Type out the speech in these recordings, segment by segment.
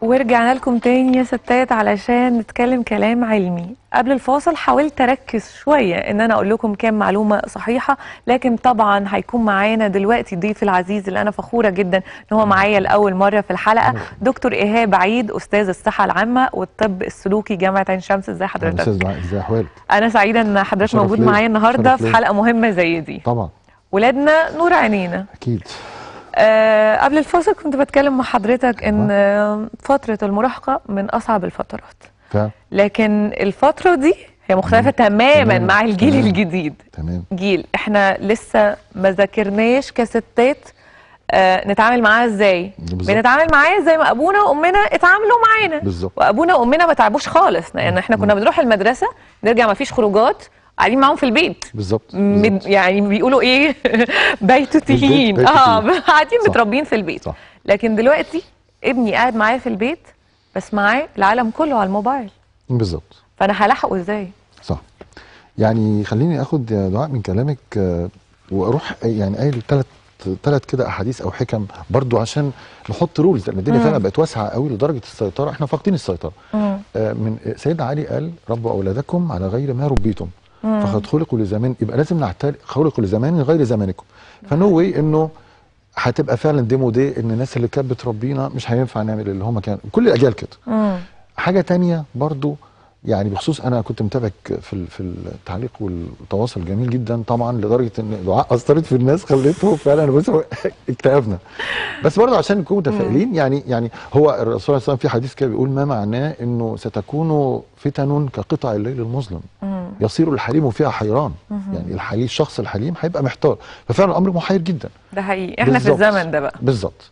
ورجعنا لكم تاني يا ستات علشان نتكلم كلام علمي قبل الفاصل حاولت اركز شويه ان انا اقول لكم كام معلومه صحيحه لكن طبعا هيكون معانا دلوقتي ضيف العزيز اللي انا فخوره جدا ان هو معايا لاول مره في الحلقه دكتور ايهاب عيد استاذ الصحه العامه والطب السلوكي جامعه عين شمس ازي حضرتك ازي حوالك انا سعيده ان حضرتك موجود معايا النهارده في حلقه مهمه زي دي طبعا ولادنا نور عينينا اكيد أه قبل الفاصل كنت بتكلم مع حضرتك ان فترة المراهقة من اصعب الفترات لكن الفترة دي هي مختلفة تماما مع الجيل تمام. الجديد تمام جيل احنا لسه ما ذاكرناش كستات آه نتعامل معاها ازاي بنتعامل معاها زي ما ابونا وامنا اتعاملوا معانا وابونا وامنا ما تعبوش خالص لان يعني احنا كنا بنروح المدرسه نرجع ما فيش خروجات قاعدين معاهم في البيت بالظبط يعني بيقولوا ايه تهين اه قاعدين متربيين في البيت صح. لكن دلوقتي ابني قاعد معايا في البيت بس معاه العالم كله على الموبايل بالظبط فانا هلاحقه ازاي صح يعني خليني اخد يا دعاء من كلامك آه، واروح يعني قايل ثلاث ثلاث كده احاديث او حكم برضو عشان نحط رولز لان الدنيا فعلا بقت واسعه قوي لدرجه السيطره احنا فاقدين السيطره آه من سيدنا علي قال ربوا اولادكم على غير ما ربيتم آه. فقد خلقوا لزمان يبقى لازم نعترف خلقوا لزمان غير زمانكم فنو واي نعم. انه هتبقى فعلا ديمو دي ان الناس اللي كانت بتربينا مش هينفع نعمل اللي هم كانوا كل الاجيال كده آه. حاجه تانية برضو يعني بخصوص انا كنت متابعك في في التعليق والتواصل جميل جدا طبعا لدرجه ان دعاء اثرت في الناس خليته فعلا بس اكتئبنا بس برضه عشان نكون متفائلين يعني يعني هو الرسول صلى الله عليه وسلم في حديث كده بيقول ما معناه انه ستكون فتن كقطع الليل المظلم يصير الحليم فيها حيران يعني الحليم الشخص الحليم هيبقى محتار ففعلا الامر محير جدا ده حقيقي احنا في الزمن ده بقى بالظبط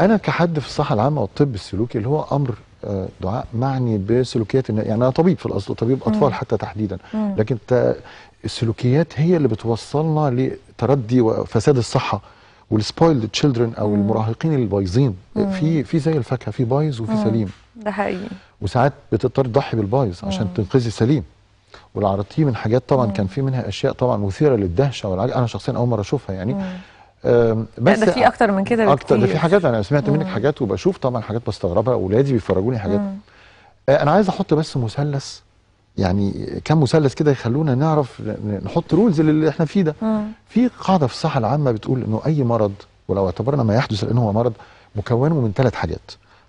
انا كحد في الصحه العامه والطب السلوكي اللي هو امر آه، دعاء معني بسلوكيات يعني انا طبيب في الاصل طبيب اطفال مم. حتى تحديدا مم. لكن السلوكيات هي اللي بتوصلنا لتردي وفساد الصحه والسبويلد تشيلدرن او مم. المراهقين البايظين في في زي الفاكهه في بايظ وفي مم. سليم ده حقيقي وساعات بتضطر تضحي بالبايظ عشان تنقذي سليم والعرضتيه من حاجات طبعا مم. كان في منها اشياء طبعا مثيره للدهشه والعجل. انا شخصيا اول مره اشوفها يعني مم. بس ده في اكتر من كده اكتر ده في حاجات انا سمعت منك حاجات وبشوف طبعا حاجات بستغربها اولادي بيفرجوني حاجات آه، انا عايز احط بس مثلث يعني كم مثلث كده يخلونا نعرف نحط رولز اللي احنا فيه ده في قاعده في الصحه العامه بتقول انه اي مرض ولو اعتبرنا ما يحدث لانه هو مرض مكونه من ثلاث حاجات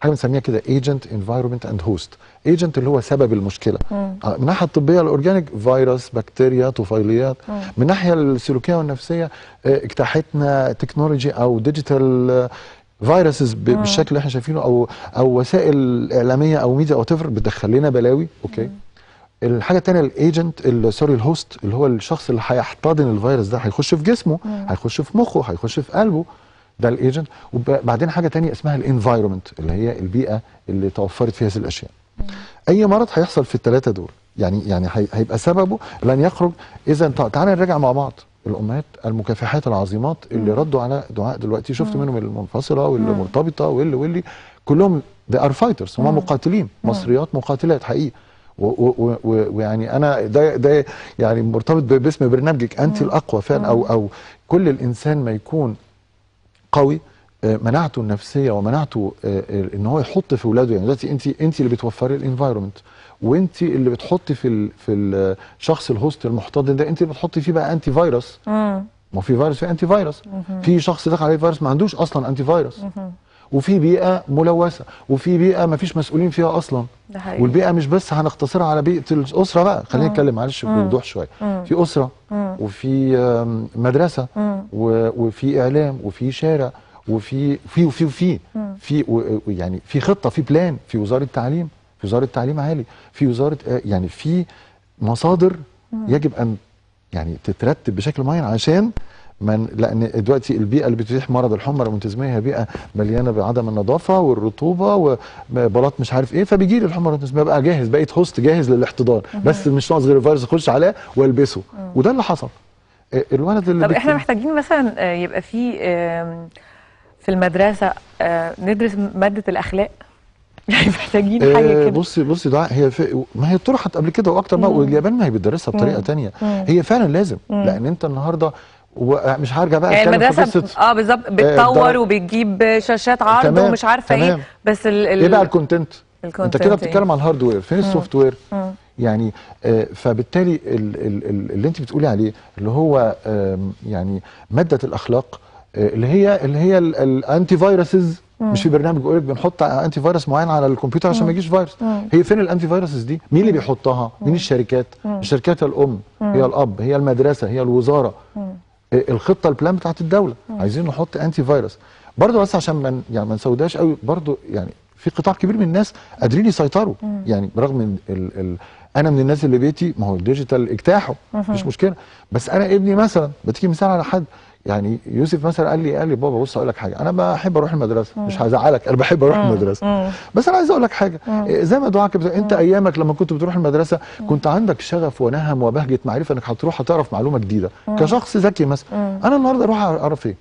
حاجه بنسميها كده ايجنت انفايرمنت اند هوست ايجنت اللي هو سبب المشكله مم. آه، من الناحيه الطبيه الاورجانيك فيروس بكتيريا طفيليات من الناحيه السلوكيه والنفسيه آه، اجتاحتنا تكنولوجي او ديجيتال آه، فيروسز بالشكل اللي احنا شايفينه او او وسائل اعلاميه او ميديا او تفر بتدخل لنا بلاوي اوكي الحاجه الثانيه الايجنت سوري الهوست اللي هو الشخص اللي هيحتضن الفيروس ده هيخش في جسمه هيخش في مخه هيخش في قلبه ده الايجنت وبعدين حاجه تانية اسمها الانفايرمنت اللي هي البيئه اللي توفرت فيها هذه الاشياء اي مرض هيحصل في الثلاثه دول يعني يعني هيبقى سببه لن يخرج اذا تعالى نراجع مع بعض الامهات المكافحات العظيمات اللي مم. ردوا على دعاء دلوقتي شفت مم. منهم المنفصله واللي مم. مرتبطه واللي واللي كلهم ذا ار فايترز هم مقاتلين مصريات مقاتلات حقيقي ويعني انا ده ده يعني مرتبط باسم برنامجك انت الاقوى فعلا او او كل الانسان ما يكون قوي آه، مناعته النفسيه ومناعته آه، آه، ان هو يحط في اولاده يعني دلوقتي انت انت اللي بتوفري الانفايرمنت وانت اللي بتحطي في في الشخص الهوست المحتضن ده انت اللي بتحطي فيه بقى انتي فايروس ما في فيروس في انتي فايروس في شخص دخل عليه فيروس ما عندوش اصلا انتي فايروس وفي بيئه ملوثه وفي بيئه ما فيش مسؤولين فيها اصلا ده حقيقي. والبيئه مش بس هنختصرها على بيئه الاسره بقى خلينا نتكلم معلش بوضوح شويه في اسره وفي مدرسه وفي اعلام وفي شارع وفي في وفي وفي في يعني في خطه في بلان في وزاره التعليم في وزاره تعليم عالي في وزاره آه، يعني في مصادر يجب ان يعني تترتب بشكل معين عشان من لان دلوقتي البيئه اللي بتتيح مرض الحمى الروماتيزميه هي بيئه مليانه بعدم النظافه والرطوبه وبلاط مش عارف ايه فبيجي لي الحمى الروماتيزميه بقى جاهز بقيت هوست جاهز للاحتضان بس مش ناقص غير الفيروس اخش عليه والبسه وده اللي حصل إيه، الولد اللي طب احنا محتاجين مثلا آه، يبقى في في المدرسه آه، ندرس ماده الاخلاق يعني محتاجين حاجه إيه، كده بصي بصي ده هي ما هي طرحت قبل كده واكتر ما واليابان ما هي بتدرسها بطريقه ثانيه هي فعلا لازم لان انت النهارده ومش هرجع بقى يعني المدرسه اه بالظبط آه، بتطور وبتجيب شاشات عرض ومش عارفه إيه، تمام. ايه بس ال ال ايه بقى الكونتنت؟ انت كده بتتكلم على الهاردوير فين السوفت وير؟ يعني آه، فبالتالي اللي انت بتقولي عليه اللي هو يعني ماده الاخلاق آه، اللي هي اللي هي الانتي فيروسز مش في برنامج بيقول لك بنحط انتي فيروس معين على الكمبيوتر عشان ما يجيش فيروس هي فين الانتي فيروسز دي مين اللي بيحطها مين الشركات الشركات الام هي الاب هي المدرسه هي الوزاره الخطه البلان بتاعت الدوله مم. عايزين نحط انتي فيروس برضه بس عشان من يعني ما نسوداش قوي برضه يعني في قطاع كبير من الناس قادرين يسيطروا مم. يعني رغم ان انا من الناس اللي بيتي ما هو الديجيتال اجتاحه مش مشكله بس انا ابني مثلا بتيجي مثال على حد يعني يوسف مثلا قال لي قال لي بابا بص اقول لك حاجه انا بحب اروح المدرسه مم. مش هزعلك انا بحب اروح مم. المدرسه مم. بس انا عايز اقول لك حاجه إيه، زي ما دعاك انت انت ايامك لما كنت بتروح المدرسه كنت عندك شغف ونهم وبهجه معرفه انك هتروح هتعرف معلومه جديده كشخص ذكي مثلا انا النهارده اروح اعرف ايه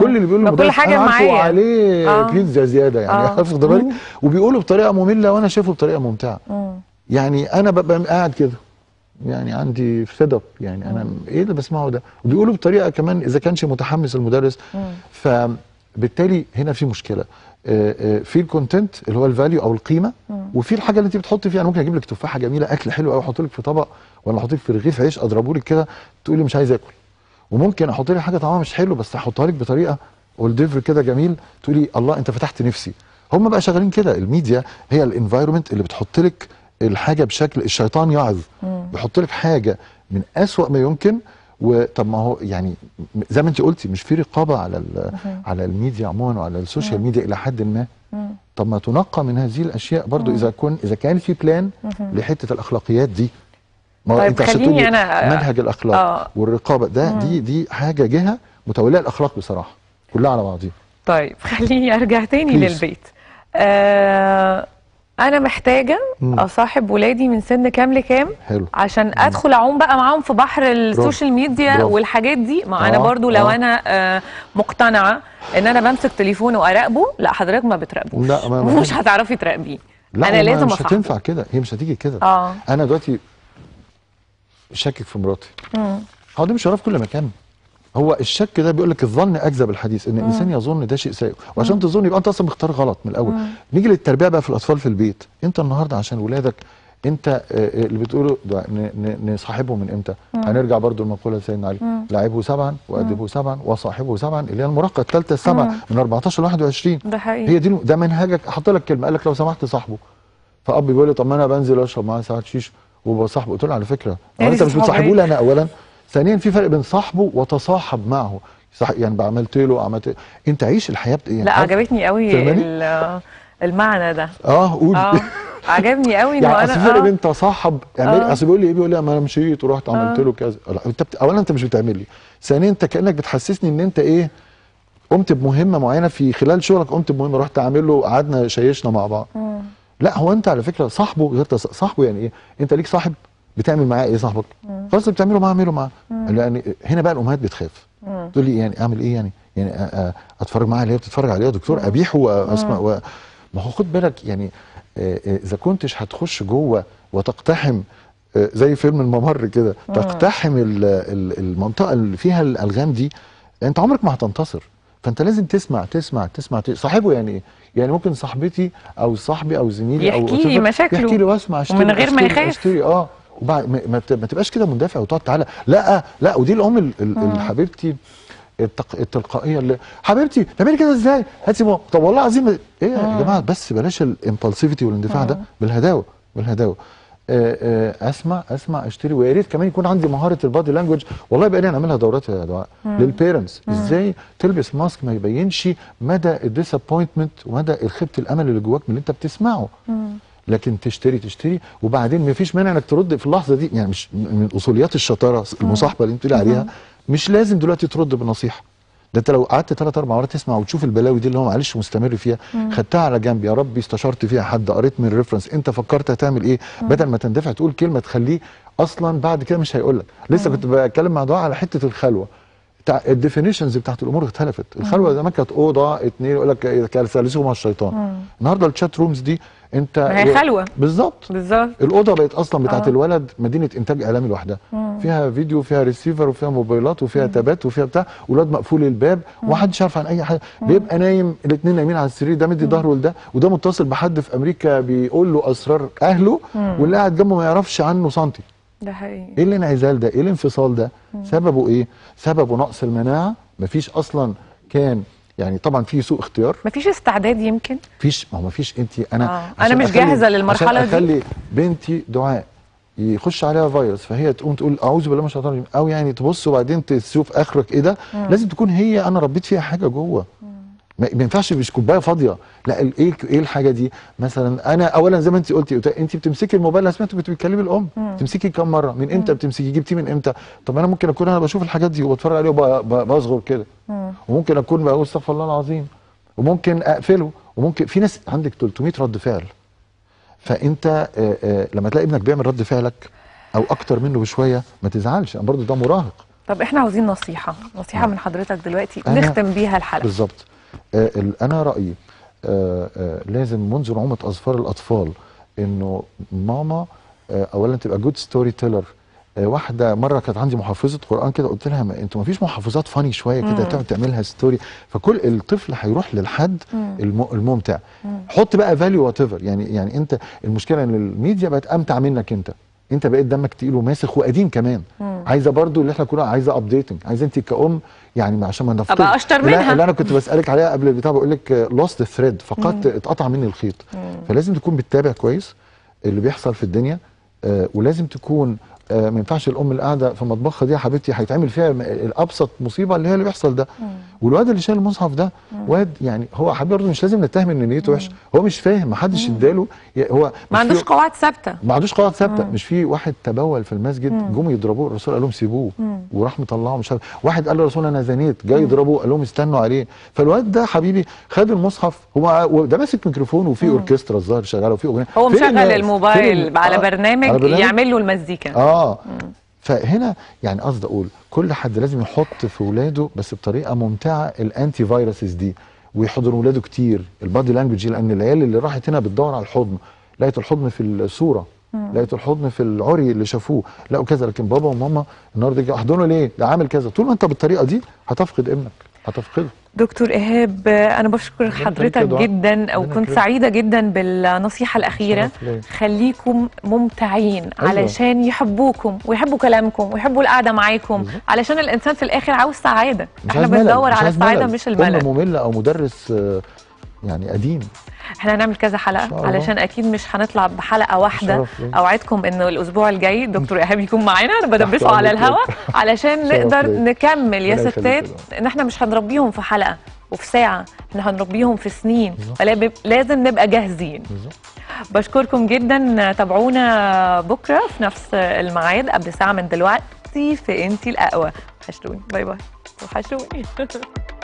كل اللي بيقوله كل حاجه معايا عليه آه. بيتزا زياده يعني آه. واخد بالك وبيقوله بطريقه ممله وانا شايفه بطريقه ممتعه مم. يعني انا ببقى قاعد كده يعني عندي فيد يعني انا ايه اللي بسمعه ده وبيقولوا بطريقه كمان اذا كانش متحمس المدرس فبالتالي هنا في مشكله آه، آه، في الكونتنت اللي هو الفاليو او القيمه وفي الحاجه اللي انت بتحطي فيها انا ممكن اجيب لك تفاحه جميله اكل حلو قوي احط لك في طبق ولا احط لك في رغيف عيش اضربه لك كده تقولي مش عايز اكل وممكن احط لك حاجه طعمها مش حلو بس احطها لك بطريقه والديفر كده جميل تقولي الله انت فتحت نفسي هم بقى شغالين كده الميديا هي الانفايرمنت اللي بتحط لك الحاجه بشكل الشيطان يعظ بيحط لك حاجه من أسوأ ما يمكن وطب ما هو يعني زي ما انت قلتي مش في رقابه على على الميديا عموما وعلى السوشيال ميديا الى حد ما طب ما تنقى من هذه الاشياء برضو اذا كن اذا كان في بلان لحته الاخلاقيات دي ما طيب انت خليني انا منهج الاخلاق آه. والرقابه ده مم. دي دي حاجه جهه متوليه الاخلاق بصراحه كلها على بعضيها طيب خليني ارجع تاني للبيت آه انا محتاجه مم. اصاحب ولادي من سن كام لكام حلو. عشان ادخل اعوم بقى معاهم في بحر السوشيال ميديا برافو. والحاجات دي ما آه. انا برضو لو آه. انا آه، مقتنعه ان انا بمسك تليفونه واراقبه لا حضرتك ما بتراقبوش لا ما مش هتعرفي تراقبيه لا انا لازم مش هتنفع كده هي مش هتيجي كده آه. انا دلوقتي شاكك في مراتي هو ده مش في كل مكان هو الشك ده بيقول لك الظن اكذب الحديث ان آه. الانسان يظن ده شيء سيء وعشان آه. تظن يبقى انت اصلا مختار غلط من الاول آه. نيجي للتربيه بقى في الاطفال في البيت انت النهارده عشان ولادك انت اللي بتقوله نصاحبه من امتى هنرجع برضو لمقوله سيدنا علي لاعبه سبعا وادبه سبعا وصاحبه سبعا اللي هي المراهقه الثالثه السبعه من 14 ل 21 ده حقيقي هي دي ده منهجك حط لك كلمه قال لك لو سمحت صاحبه فاب بيقول لي طب ما انا بنزل اشرب معاه ساعه شيش وبصاحبه قلت له على فكره إيه انت مش بتصاحبه لي انا اولا ثانيا في فرق بين صاحبه وتصاحب معه صح يعني عملت له عملت انت عيش الحياه يعني لا عجبتني قوي المعنى ده اه قول آه. عجبني قوي يعني اصل فرق آه. بين تصاحب اعمل يعني آه. اصل بيقول لي ايه بيقول لي انا مشيت ورحت آه. عملت له كذا لا انت بت... اولا انت مش بتعمل لي ثانيا انت كانك بتحسسني ان انت ايه قمت بمهمه معينه في خلال شغلك قمت بمهمه رحت عامل له قعدنا شيشنا مع بعض مم. آه. لا هو انت على فكره صاحبه غير صاحبه يعني ايه انت ليك صاحب بتعمل معاه ايه صاحبك؟ خلاص اللي بتعمله معاه اعمله معاه لان يعني هنا بقى الامهات بتخاف تقول لي يعني اعمل ايه يعني؟ يعني اتفرج معاها اللي هي بتتفرج عليها دكتور ابيح واسمع و... ما هو خد بالك يعني اذا كنتش هتخش جوه وتقتحم زي فيلم الممر كده تقتحم المنطقه اللي فيها الالغام دي انت عمرك ما هتنتصر فانت لازم تسمع تسمع تسمع, صاحبه يعني ايه؟ يعني ممكن صاحبتي او صاحبي او زميلي او يحكي لي مشاكله يحكي لي واسمع اشتري من غير ما يخاف اشتري اه ما تبقاش كده مندفع وتقعد تعالى لا لا ودي الام حبيبتي التلقائيه اللي حبيبتي تعملي كده ازاي؟ هاتي طب والله العظيم ايه يا جماعه بس بلاش الامبلسيفيتي والاندفاع ده بالهداوه بالهداوه اسمع اسمع اشتري ويا ريت كمان يكون عندي مهاره البادي لانجوج والله بقى لي اعملها دورات يا دعاء للبيرنتس ازاي تلبس ماسك ما يبينش مدى الديسابوينتمنت ومدى خيبه الامل اللي جواك من اللي انت بتسمعه مم. لكن تشتري تشتري وبعدين مفيش مانع انك ترد في اللحظه دي يعني مش من اصوليات الشطاره المصاحبه اللي انت بتقولي عليها مش لازم دلوقتي ترد بنصيحه ده انت لو قعدت ثلاث اربع مرات تسمع وتشوف البلاوي دي اللي هو معلش مستمر فيها خدتها على جنب يا ربي استشرت فيها حد قريت من الريفرنس انت فكرت هتعمل ايه بدل ما تندفع تقول كلمه تخليه اصلا بعد كده مش هيقول لك لسه كنت بتكلم مع دعاء على حته الخلوه الديفينيشنز بتاعت الامور اختلفت الخلوه زمان كانت اوضه اثنين يقول لك ثالثهما الشيطان النهارده الشات رومز دي انت ما هي خلوه بالظبط بالظبط الاوضه بقت اصلا بتاعت آه. الولد مدينه انتاج اعلامي لوحدها فيها فيديو فيها ريسيفر وفيها موبايلات وفيها تابات وفيها بتاع ولاد مقفول الباب ومحدش عارف عن اي حاجه بيبقى نايم الاثنين نايمين على السرير ده مدي ظهره لده وده متصل بحد في امريكا بيقول له اسرار اهله واللي قاعد جنبه ما يعرفش عنه سنتي ده حقيقي ايه الانعزال ده ايه الانفصال ده سببه ايه سببه نقص المناعه مفيش اصلا كان يعني طبعا في سوء اختيار مفيش استعداد يمكن مفيش ما هو مفيش انت انا آه. انا مش جاهزه للمرحله عشان أخلي دي اخلي بنتي دعاء يخش عليها فيروس فهي تقوم تقول اعوذ بالله من الشيطان او يعني تبص وبعدين تشوف اخرك ايه ده لازم تكون هي انا ربيت فيها حاجه جوه ما ينفعش مش كوبايه فاضيه لا ايه ايه الحاجه دي مثلا انا اولا زي ما انت قلتي انت بتمسكي الموبايل انا سمعت كنت بتكلمي الام تمسكي كام مره من امتى بتمسكي جبتيه من امتى طب انا ممكن اكون انا بشوف الحاجات دي وبتفرج عليه وبصغر كده وممكن اكون بقول استغفر الله العظيم وممكن اقفله وممكن في ناس عندك 300 رد فعل فانت آآ آه، آآ آه، لما تلاقي ابنك بيعمل رد فعلك او اكتر منه بشويه ما تزعلش برضه ده مراهق طب احنا عاوزين نصيحه نصيحه نعم. من حضرتك دلوقتي نختم بيها الحلقه بالظبط آه، انا رايي آه، آه، لازم منذ نعومه اظفار الاطفال انه ماما اولا تبقى جود ستوري تيلر واحده مره كانت عندي محفظه قران كده قلت لها ما انتوا ما فيش محفظات فاني شويه كده تقعد تعملها ستوري فكل الطفل هيروح للحد مم. الممتع مم. حط بقى فاليو وات ايفر يعني يعني انت المشكله ان الميديا بقت امتع منك انت انت بقيت دمك تقيل وماسخ وقديم كمان مم. عايزه برضو اللي احنا كنا عايزه ابديتنج عايزه انت كأم يعني عشان ما نفطر ابقى اشطر منها اللي انا كنت بسالك عليها قبل البتاع بقول لك لوست ثريد فقدت اتقطع مني الخيط مم. فلازم تكون بتتابع كويس اللي بيحصل في الدنيا آه ولازم تكون آه، ما ينفعش الام اللي قاعده في مطبخها دي يا حبيبتي هيتعمل فيها الابسط مصيبه اللي هي اللي بيحصل ده والواد اللي شايل المصحف ده واد يعني هو حبيبي برضه مش لازم نتهم ان نيته وحشه هو مش فاهم ما حدش اداله هو ما عندوش قواعد ثابته ما عندوش قواعد ثابته مش في واحد تبول في المسجد جم يضربوه الرسول قال لهم سيبوه وراح مطلعه مش عارف واحد قال للرسول انا زنيت جاي يضربه قال لهم استنوا عليه فالواد ده حبيبي خد المصحف هو ده ماسك ميكروفون وفي اوركسترا الظاهر شغاله وفي اغنيه هو مشغل الموبايل آه، على برنامج, يعمل له المزيكا آه، اه فهنا يعني قصدي اقول كل حد لازم يحط في ولاده بس بطريقه ممتعه الانتي فيروسز دي ويحضن ولاده كتير البادي لانجوج لان العيال اللي راحت هنا بتدور على الحضن لقيت الحضن في الصوره لقيت الحضن في العري اللي شافوه لقوا كذا لكن بابا وماما النهارده احضنه ليه ده عامل كذا طول ما انت بالطريقه دي هتفقد ابنك هتفقده دكتور إيهاب أنا بشكر حضرتك جدا أو كنت سعيدة جدا بالنصيحة الأخيرة خليكم ممتعين أيوة. علشان يحبوكم ويحبوا كلامكم ويحبوا القعدة معاكم علشان الإنسان في الآخر عاوز سعادة احنا بندور على السعادة مش الملل ممل أو مدرس آه، يعني قديم احنا هنعمل كذا حلقه علشان اكيد مش هنطلع بحلقه واحده اوعدكم انه الاسبوع الجاي دكتور ايهاب يكون معانا انا بدبسه على الهواء علشان نقدر نكمل يا ستات ان احنا مش هنربيهم في حلقه وفي ساعه احنا هنربيهم في سنين لازم نبقى جاهزين بشكركم جدا تابعونا بكره في نفس الميعاد قبل ساعه من دلوقتي في انتي الاقوى وحشتوني باي باي وحشتوني